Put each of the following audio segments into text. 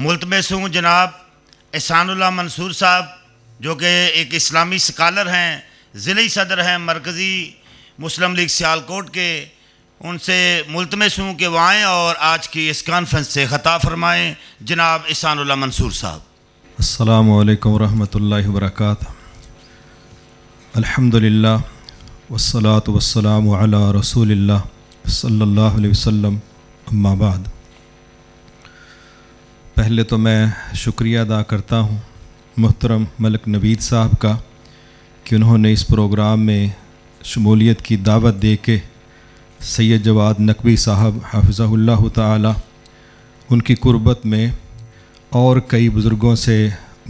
मुलतमस हूँ जनाब एहसानुल्ला मंसूर साहब जो कि एक इस्लामी स्कॉलर हैं ज़िली सदर हैं मरकज़ी मुस्लिम लीग सियालकोट के उनसे मुलतमस हूँ कि वह आएँ और आज की इस कॉन्फ्रेंस से ख़ता फरमाएँ जनाब एहसानुल्ला मंसूर साहब अल्लाम वरहमल वर्क अलहमदिल्ला वसलात वसलाम रसूल सल्ला वसम अम्माबाद पहले तो मैं शुक्रिया अदा करता हूँ मोहतरम मलिक नवीद साहब का कि उन्होंने इस प्रोग्राम में शमूलियत की दावत दे के सैद जवाद नकवी साहब हाफजाल्ला ताली उनकी कुर्बत में और कई बुज़ुर्गों से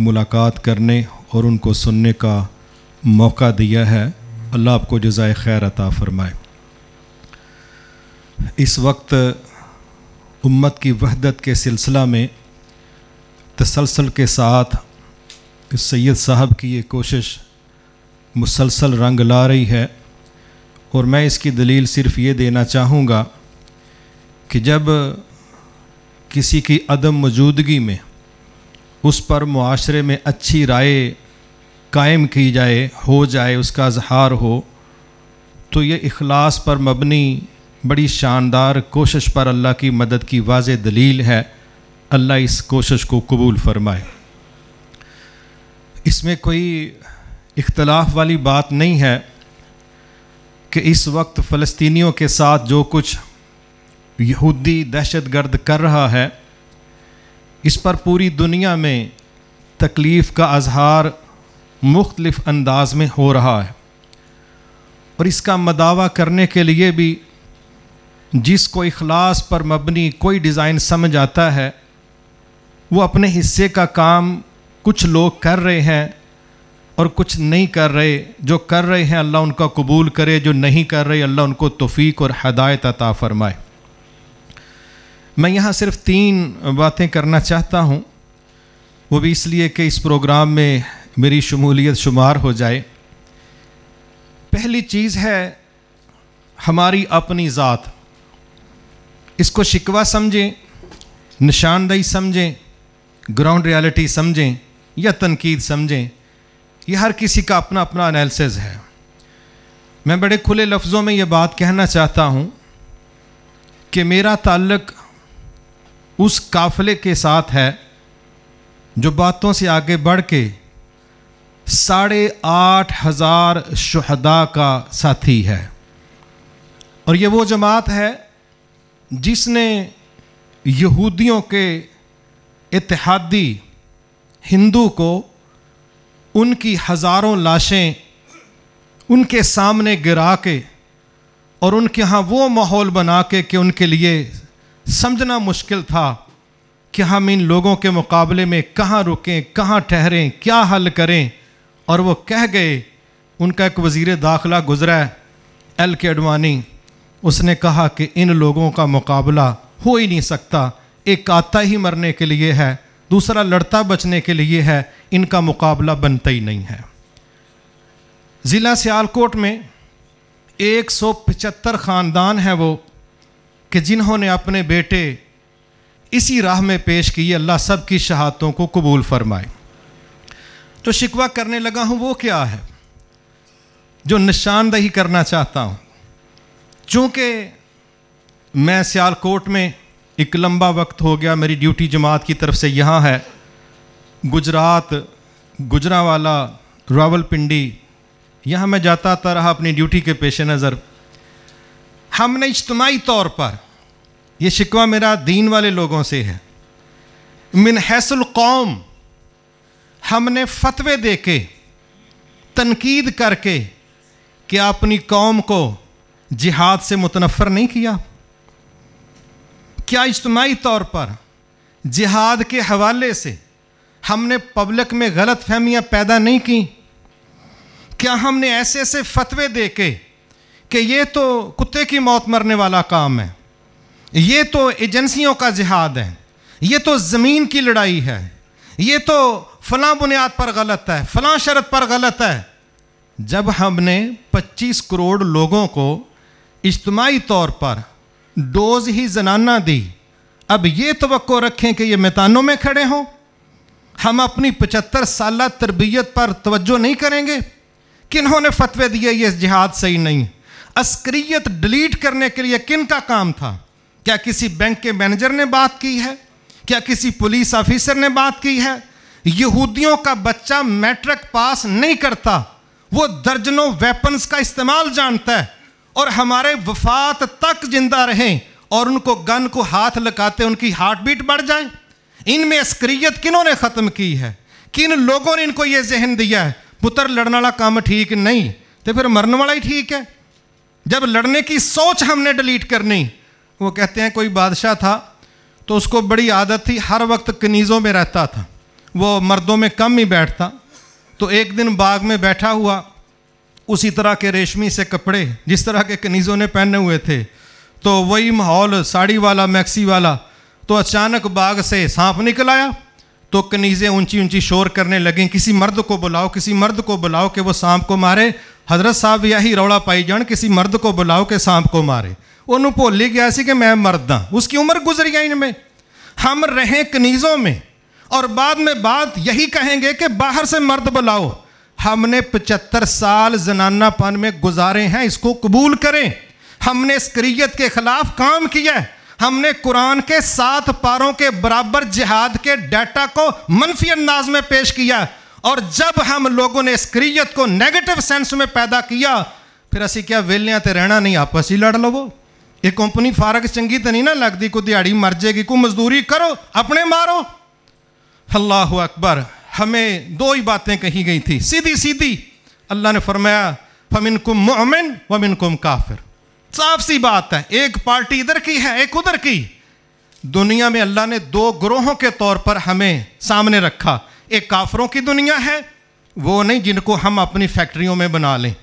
मुलाकात करने और उनको सुनने का मौका दिया है अल्लाह आपको जजाय खैर अता फ़रमाए इस वक्त उम्मत की वहदत के सिलसिला में तसलसल के साथ सैयद साहब की ये कोशिश मुसलसल रंग ला रही है और मैं इसकी दलील सिर्फ ये देना चाहूँगा कि जब किसी की अदम मौजूदगी में उस पर माशरे में अच्छी राय कायम की जाए हो जाए उसका अजहार हो तो ये इखलास पर मबनी बड़ी शानदार कोशिश पर अल्लाह की मदद की वाज दलील है अल्लाह इस कोशिश को कबूल फरमाए इसमें कोई इख्तलाफ वाली बात नहीं है कि इस वक्त फ़लस्तीनियों के साथ जो कुछ यहूदी दहशत गर्द कर रहा है इस पर पूरी दुनिया में तकलीफ़ का अजहार मुख्तलफ़ अंदाज में हो रहा है और इसका मदावा करने के लिए भी जिसको इखलास पर मबनी कोई डिज़ाइन समझ आता है वो अपने हिस्से का काम कुछ लोग कर रहे हैं और कुछ नहीं कर रहे जो कर रहे हैं अल्लाह उनका कबूल करे जो नहीं कर रहे अल्लाह उनको तोफ़ी और हदायत अता फ़रमाए मैं यहाँ सिर्फ तीन बातें करना चाहता हूँ वो भी इसलिए कि इस प्रोग्राम में मेरी शमूलियत शुमार हो जाए पहली चीज़ है हमारी अपनी ज़ात इसको शिकवा समझें निशानदही समझें ग्राउंड रियलिटी समझें या तनकीद समझें यह हर किसी का अपना अपना एनालिसिस है मैं बड़े खुले लफ्ज़ों में यह बात कहना चाहता हूँ कि मेरा ताल्लक उस काफ़िले के साथ है जो बातों से आगे बढ़ के साढ़े आठ हज़ार शहदा का साथी है और ये वो जमात है जिसने यहूदियों के इतिहादी हिंदू को उनकी हज़ारों लाशें उनके सामने गिरा के और उनके यहाँ वो माहौल बना के कि उनके लिए समझना मुश्किल था कि हम इन लोगों के मुकाबले में कहाँ रुकें कहाँ ठहरें क्या हल करें और वो कह गए उनका एक वज़ी दाखिला गुज़रा है एल के अडवानी उसने कहा कि इन लोगों का मुकाबला हो ही नहीं सकता एक आता ही मरने के लिए है दूसरा लड़ता बचने के लिए है इनका मुकाबला बनता ही नहीं है ज़िला सियालकोट में 175 ख़ानदान हैं वो कि जिन्होंने अपने बेटे इसी राह में पेश किए अल्लाह सब की शहादतों को कबूल फरमाए जो तो शिकवा करने लगा हूँ वो क्या है जो निशानदही करना चाहता हूँ चूँकि मैं सियालकोट में एक लंबा वक्त हो गया मेरी ड्यूटी जमात की तरफ से यहाँ है गुजरात गुजरावाला रावलपिंडी यहाँ मैं जाता आता रहा अपनी ड्यूटी के पेश नज़र हमने इज्तमाही तौर पर यह शिकवा मेरा दीन वाले लोगों से है मिनहसल कौम हमने फतवे दे के तनकीद करके कि अपनी कौम को जिहाद से मुतनफ़र नहीं किया क्या इज्तमाही तौर पर जिहाद के हवाले से हमने पब्लिक में गलत फहमियाँ पैदा नहीं की क्या हमने ऐसे ऐसे फतवे दे के कि ये तो कुत्ते की मौत मरने वाला काम है ये तो एजेंसियों का जिहाद है ये तो ज़मीन की लड़ाई है ये तो फ़लाँ बुनियाद पर गलत है फ़लाँ शरत पर गलत है जब हमने 25 करोड़ लोगों को इज्तमाही तौर पर डोज ही जनाना दी अब ये तो रखें कि ये मैदानों में खड़े हों हम अपनी पचहत्तर साल तरबियत पर तोज्जो नहीं करेंगे किन्होंने फतवे दिए ये जिहाद सही नहीं अस्क्रियत डिलीट करने के लिए किन का काम था क्या किसी बैंक के मैनेजर ने बात की है क्या किसी पुलिस ऑफिसर ने बात की है यहूदियों का बच्चा मैट्रिक पास नहीं करता वो दर्जनों वेपन्स का इस्तेमाल जानता है और हमारे वफात तक जिंदा रहें और उनको गन को हाथ लगाते उनकी हार्ट बीट बढ़ जाए इनमें किनों किन्होंने ख़त्म की है किन लोगों ने इनको ये जहन दिया है पुत्र लड़ने वाला काम ठीक नहीं तो फिर मरने वाला ही ठीक है जब लड़ने की सोच हमने डिलीट करनी वो कहते हैं कोई बादशाह था तो उसको बड़ी आदत थी हर वक्त कनीज़ों में रहता था वो मर्दों में कम ही बैठता तो एक दिन बाग में बैठा हुआ उसी तरह के रेशमी से कपड़े जिस तरह के कनीज़ों ने पहने हुए थे तो वही माहौल साड़ी वाला मैक्सी वाला तो अचानक बाग से सांप निकल आया तो कनीज़ें ऊंची ऊंची शोर करने लगें किसी मर्द को बुलाओ किसी मर्द को बुलाओ कि वो सांप को मारे हजरत साहब यही रौड़ा पाई जान किसी मर्द को बुलाओ कि सांप को मारे उन्होंने ਭੁੱਲ गया ਗਿਆ कि मैं मर्द ਮਰਦ उसकी उम्र ਉਮਰ इनमें हम रहें कनीज़ों में और बाद में बात यही कहेंगे कि बाहर से मर्द बुलाओ हमने पचहत्तर साल जनानापन में गुजारे हैं इसको कबूल करें हमने करियत के खिलाफ काम किया है हमने कुरान के सात पारों के बराबर जिहाद के डाटा को मनफी अंदाज में पेश किया और जब हम लोगों ने करियत को नेगेटिव सेंस में पैदा किया फिर असी क्या वेलियाँ तो रहना नहीं आपस ही लड़ लवो ਇਹ कंपनी फारक चंकी तो नहीं ना लगती को दिहाड़ी मर जाएगी को मजदूरी करो अपने मारो अल्लाह अकबर हमें दो ही बातें कही गई थी सीधी सीधी अल्लाह ने फरमाया फमिन कुम मोमिन वमिन कुम काफिर साफ सी बात है एक पार्टी इधर की है एक उधर की दुनिया में अल्लाह ने दो ग्रोहों के तौर पर हमें सामने रखा एक काफरों की दुनिया है वो नहीं जिनको हम अपनी फैक्ट्रियों में बना लें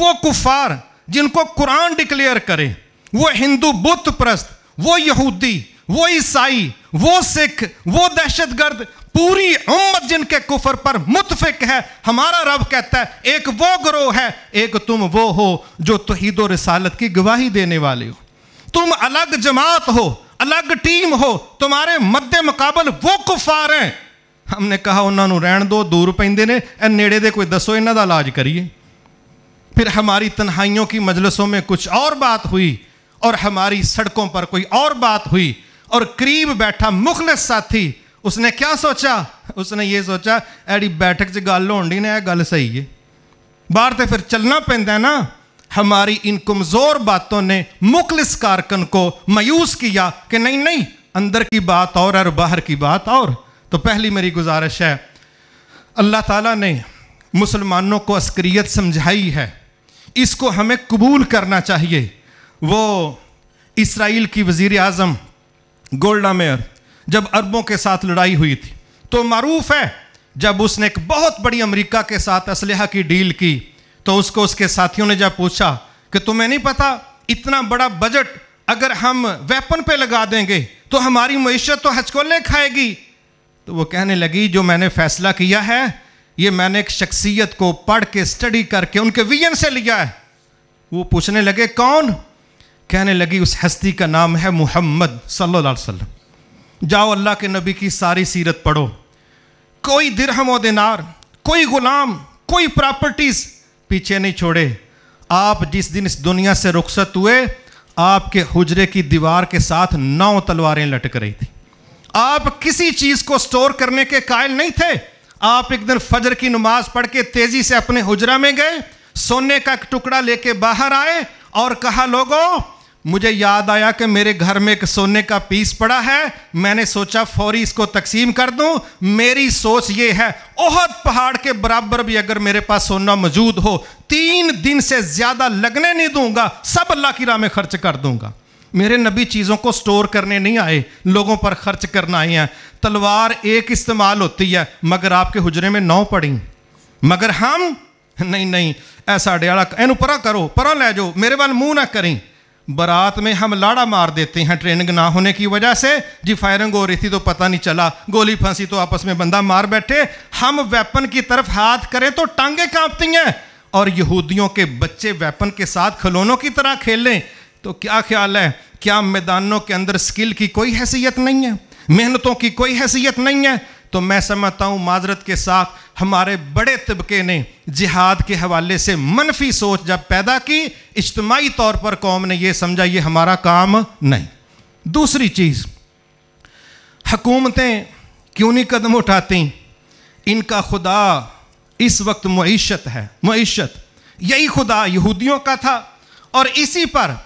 वो कुफार जिनको कुरान डिक्लेयर करें वो हिंदू बुत प्रस्त वो यहूदी वो ईसाई वो सिख वो दहशतगर्द पूरी उम्मत जिनके कुफर पर मुतफिक है हमारा रब कहता है एक वो ग्रोह है एक तुम वो हो जो तोहद व रसालत की गवाही देने वाले हो तुम अलग जमात हो अलग टीम हो तुम्हारे मद्दे मुकाबल वो कुफार हैं हमने कहा उन्होंने रहन दो दूर पेंदे ने नेड़े दे कोई दसो इन्हों का इलाज करिए फिर हमारी तन्हाइयों की मजलसों में कुछ और बात हुई और हमारी सड़कों पर कोई और बात हुई और करीब बैठा मुखलस साथी उसने क्या सोचा उसने ये सोचा एड़ी बैठक 'ਚ गल ਹੋਣੀ ना गल सही है ਹੈ तो फिर चलना ਚੱਲਣਾ ना हमारी इन कमज़ोर बातों ने मुखलिस कारकन को मायूस किया कि नहीं नहीं अंदर की बात और और बाहर की बात और तो पहली मेरी गुजारिश है अल्लाह ताला ने मुसलमानों को अस्करियत समझाई है इसको हमें कबूल करना चाहिए वो इसराइल की वजीर अजम गोल्डा मेयर जब अरबों के साथ लड़ाई हुई थी तो मरूफ है जब उसने एक बहुत बड़ी अमेरिका के साथ असलहा की डील की तो उसको उसके साथियों ने जब पूछा कि तुम्हें नहीं पता इतना बड़ा बजट अगर हम वेपन पे लगा देंगे तो हमारी मीशत तो हचकोले खाएगी तो वो कहने लगी जो मैंने फैसला किया है ये मैंने एक शख्सियत को पढ़ के स्टडी करके उनके विजन से लिया है वो पूछने लगे कौन कहने लगी उस हस्ती का नाम है मोहम्मद सल्लल्लाहु अलैहि वसल्लम जाओ अल्लाह के नबी की सारी सीरत पढ़ो कोई दिरहम और दिनार कोई गुलाम कोई प्रॉपर्टीज पीछे नहीं छोड़े आप जिस दिन इस दुनिया से रुखसत हुए आपके हुजरे की दीवार के साथ नौ तलवारें लटक रही थी आप किसी चीज को स्टोर करने के कायल नहीं थे आप एक दिन फजर की नमाज पढ़ के तेजी से अपने हुजरा में गए सोने का एक टुकड़ा लेके बाहर आए और कहा लोगों मुझे याद आया कि मेरे घर में एक सोने का पीस पड़ा है मैंने सोचा फौरी इसको तकसीम कर दूं मेरी सोच ये है ओहद पहाड़ के बराबर भी अगर मेरे पास सोना मौजूद हो तीन दिन से ज़्यादा लगने नहीं दूंगा सब अल्लाह की राह में खर्च कर दूंगा मेरे नबी चीज़ों को स्टोर करने नहीं आए लोगों पर खर्च करना आए हैं तलवार एक इस्तेमाल होती है मगर आपके हुजरे में नौ पड़ी मगर हम नहीं नहीं ऐसा अडयाला इन परा करो परा ले जाओ मेरे वाल मुंह ना करें बारात में हम लाड़ा मार देते हैं ट्रेनिंग ना होने की वजह से जी फायरिंग हो रही थी तो पता नहीं चला गोली फांसी तो आपस में बंदा मार बैठे हम वेपन की तरफ हाथ करें तो टांगे कांपती हैं और यहूदियों के बच्चे वेपन के साथ खिलौनों की तरह खेलें तो क्या ख्याल है क्या मैदानों के अंदर स्किल की कोई हैसियत नहीं है मेहनतों की कोई हैसियत नहीं है तो मैं समझता हूँ माजरत के साथ हमारे बड़े तबके ने जिहाद के हवाले से मनफी सोच जब पैदा की इज्तमाही तौर पर कौम ने यह समझा ये हमारा काम नहीं दूसरी चीज़ हकूमतें क्यों नहीं कदम उठाती इनका खुदा इस वक्त मीशत है मीशत यही खुदा यहूदियों का था और इसी पर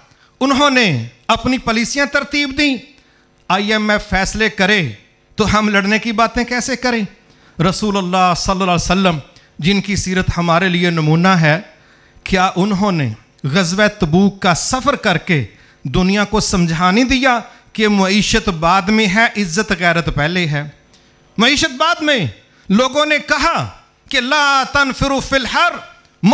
उन्होंने अपनी पॉलिसियाँ तरतीब दी आई एम एफ फैसले करे तो हम लड़ने की बातें कैसे करें रसूल अल्लाह सल्लल्लाहु अलैहि वसल्लम जिनकी सीरत हमारे लिए नमूना है क्या उन्होंने गजब तबूक का सफ़र करके दुनिया को समझाने दिया कि मीशत बाद में है इज़्ज़त गैरत पहले है मीशत बाद में लोगों ने कहा कि ला तन फिलहर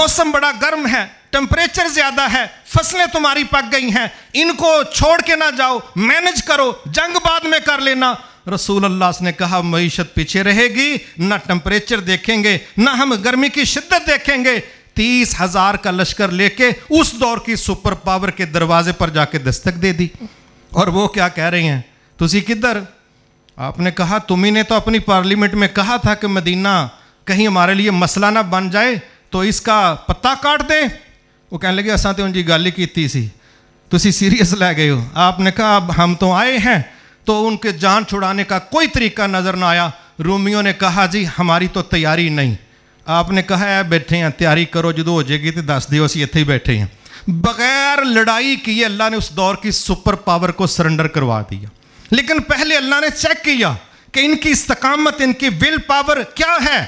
मौसम बड़ा गर्म है टेम्परेचर ज़्यादा है फसलें तुम्हारी पक गई हैं इनको छोड़ के ना जाओ मैनेज करो जंग बाद में कर लेना रसूल अल्लाह ने कहा मीशत पीछे रहेगी ना टेम्परेचर देखेंगे ना हम गर्मी की शिद्दत देखेंगे तीस हजार का लश्कर लेके उस दौर की सुपर पावर के दरवाजे पर जाके दस्तक दे दी और वो क्या कह रहे हैं तुसी किधर आपने कहा तुम्ही ने तो अपनी पार्लियामेंट में कहा था कि मदीना कहीं हमारे लिए मसला ना बन जाए तो इसका पत्ता काट दे वो कहने लगे असा तो उनकी गल ही की सी सीरियस लै गए हो आपने कहा अब हम तो आए हैं तो उनके जान छुड़ाने का कोई तरीका नज़र ना आया रूमियों ने कहा जी हमारी तो तैयारी नहीं आपने कहा है बैठे हैं तैयारी करो जो हो जाएगी तो दस दियो असी इतें ही बैठे हैं बगैर लड़ाई किए अल्लाह ने उस दौर की सुपर पावर को सरेंडर करवा दिया लेकिन पहले अल्लाह ने चेक किया कि इनकी इस्तकामत इनकी विल पावर क्या है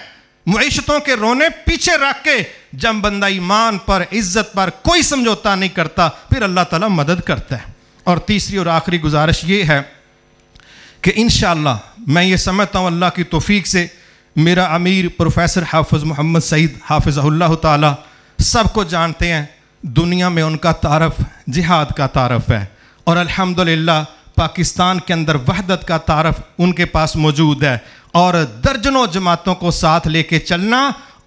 मीशतों के रोने पीछे रख के जब बंदा ईमान पर इज्जत पर कोई समझौता नहीं करता फिर अल्लाह ताला मदद करता है और तीसरी और आखिरी गुजारिश ये है कि इन मैं ये समझता हूँ अल्लाह की तोफ़ी से मेरा अमीर प्रोफेसर हाफिज़ मोहम्मद सईद हाफिज़ल्ला ताला सबको जानते हैं दुनिया में उनका तारफ़ जिहाद का तारफ़ है और अल्हम्दुलिल्लाह पाकिस्तान के अंदर वहदत का तारफ़ उनके पास मौजूद है और दर्जनों जमातों को साथ लेके चलना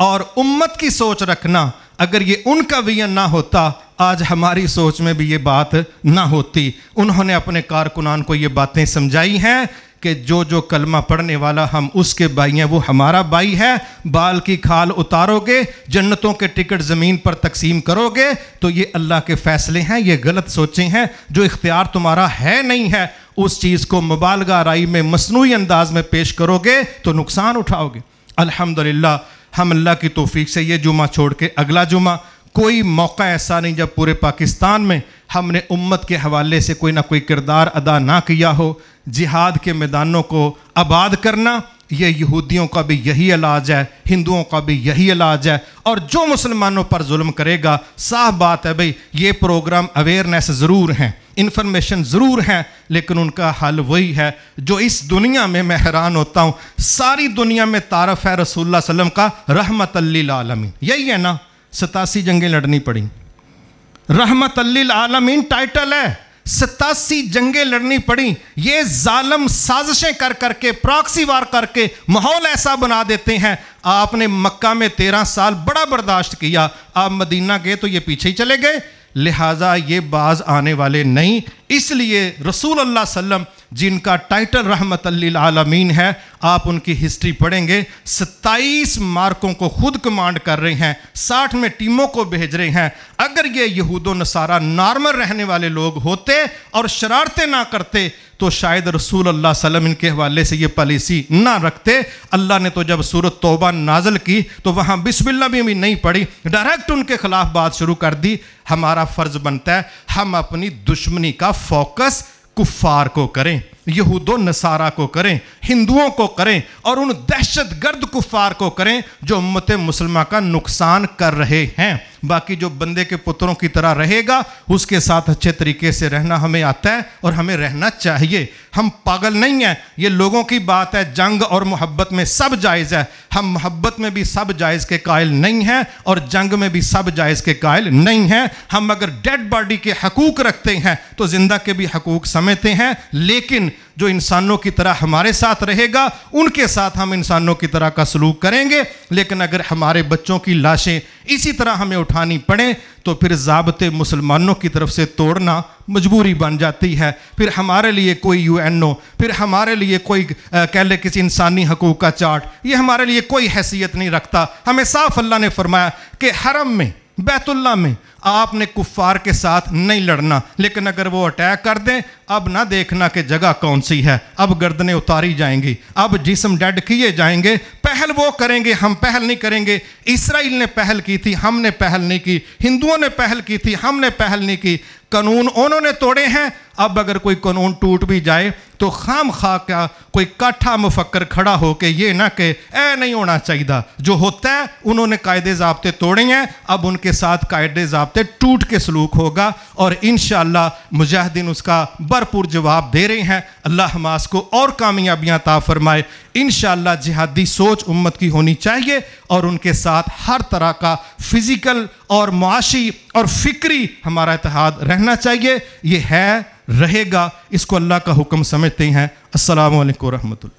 और उम्मत की सोच रखना अगर ये उनका विजन ना होता आज हमारी सोच में भी ये बात ना होती उन्होंने अपने कारकुनान को ये बातें समझाई हैं कि जो जो कलमा पढ़ने वाला हम उसके भाई हैं वो हमारा भाई है बाल की खाल उतारोगे जन्नतों के टिकट ज़मीन पर तकसीम करोगे तो ये अल्लाह के फ़ैसले हैं ये गलत सोचें हैं जो इख्तियार तुम्हारा है नहीं है उस चीज़ को मुबालगा राई में मसनू अंदाज में पेश करोगे तो नुकसान उठाओगे अलहमदिल्ला हम अल्लाह की तोफ़ी से ये जुमा छोड़ के अगला जुमा कोई मौका ऐसा नहीं जब पूरे पाकिस्तान में हमने उम्मत के हवाले से कोई ना कोई किरदार अदा ना किया हो जिहाद के मैदानों को आबाद करना ये यहूदियों का भी यही इलाज है हिंदुओं का भी यही इलाज है और जो मुसलमानों पर जुल्म करेगा साफ बात है भाई ये प्रोग्राम अवेयरनेस ज़रूर हैं इन्फॉर्मेशन ज़रूर हैं लेकिन उनका हल वही है जो इस दुनिया में मैं हैरान होता हूँ सारी दुनिया में तारफ़ है रसूल वसलम का रहमत आलमीन यही है ना सतासी जंगें लड़नी पड़ी रहमत आलमीन टाइटल है सतासी जंगे लड़नी पड़ी ये जालम साजिशें कर करके प्रॉक्सी वार करके माहौल ऐसा बना देते हैं आपने मक्का में तेरह साल बड़ा बर्दाश्त किया आप मदीना गए तो ये पीछे ही चले गए लिहाजा ये बाज आने वाले नहीं इसलिए रसूल अल्लाह सल्लम जिनका टाइटल रहमत आलमीन है आप उनकी हिस्ट्री पढ़ेंगे 27 मार्कों को खुद कमांड कर रहे हैं 60 में टीमों को भेज रहे हैं अगर ये यहूद नसारा नॉर्मल रहने वाले लोग होते और शरारतें ना करते तो शायद रसूल अल्लाह सलम इनके हवाले से ये पॉलिसी ना रखते अल्लाह ने तो जब सूरत तोबा नाजल की तो वहाँ बिस्मिल्ला भी, भी नहीं पड़ी डायरेक्ट उनके खिलाफ बात शुरू कर दी हमारा फ़र्ज़ बनता है हम अपनी दुश्मनी का फोकस कुफार को करें यहूदो नसारा को करें हिंदुओं को करें और उन दहशत गर्द कुफार को करें जो उम्मत मुसलमा का नुकसान कर रहे हैं बाकी जो बंदे के पुत्रों की तरह रहेगा उसके साथ अच्छे तरीके से रहना हमें आता है और हमें रहना चाहिए हम पागल नहीं हैं ये लोगों की बात है जंग और मोहब्बत में सब जायज़ है हम मोहब्बत में भी सब जायज़ के कायल नहीं हैं और जंग में भी सब जायज़ के कायल नहीं हैं हम अगर डेड बॉडी के हकूक़ रखते हैं तो ज़िंदा के भी हकूक़ समझते हैं लेकिन जो इंसानों की तरह हमारे साथ रहेगा उनके साथ हम इंसानों की तरह का सलूक करेंगे लेकिन अगर हमारे बच्चों की लाशें इसी तरह हमें उठानी पड़े तो फिर जबते मुसलमानों की तरफ से तोड़ना मजबूरी बन जाती है फिर हमारे लिए कोई यू एन ओ फिर हमारे लिए कोई कह ले किसी इंसानी हकूक़ का चार्ट ये हमारे लिए कोई हैसियत नहीं रखता हमें साफ अल्लाह ने फरमाया कि हरम में बैतुल्ला में आपने कुफार के साथ नहीं लड़ना लेकिन अगर वो अटैक कर दें अब ना देखना कि जगह कौन सी है अब गर्दनें उतारी जाएंगी अब जिसम डेड किए जाएंगे पहल वो करेंगे हम पहल नहीं करेंगे इसराइल ने पहल की थी हमने पहल नहीं की हिंदुओं ने पहल की थी हमने पहल नहीं की कानून उन्होंने तोड़े हैं अब अगर कोई कानून टूट भी जाए तो खाम खा का कोई काठा मुफक्कर खड़ा हो के ये ना कहे ऐ नहीं होना चाहिए जो होता है उन्होंने कायदे जबते तोड़े हैं अब उनके साथ कायदे जबते टूट के सलूक होगा और इन मुजाहिदीन उसका भरपूर जवाब दे रहे हैं अल्लाह हमास को और कामयाबियाँ ताफरमाए इन जिहादी सोच उम्मत की होनी चाहिए और उनके साथ हर तरह का फिज़िकल और मुआशी और फ़िक्री हमारा इतिहाद रहना चाहिए ये है रहेगा इसको अल्लाह का हुक्म समझते हैं असल वरहमल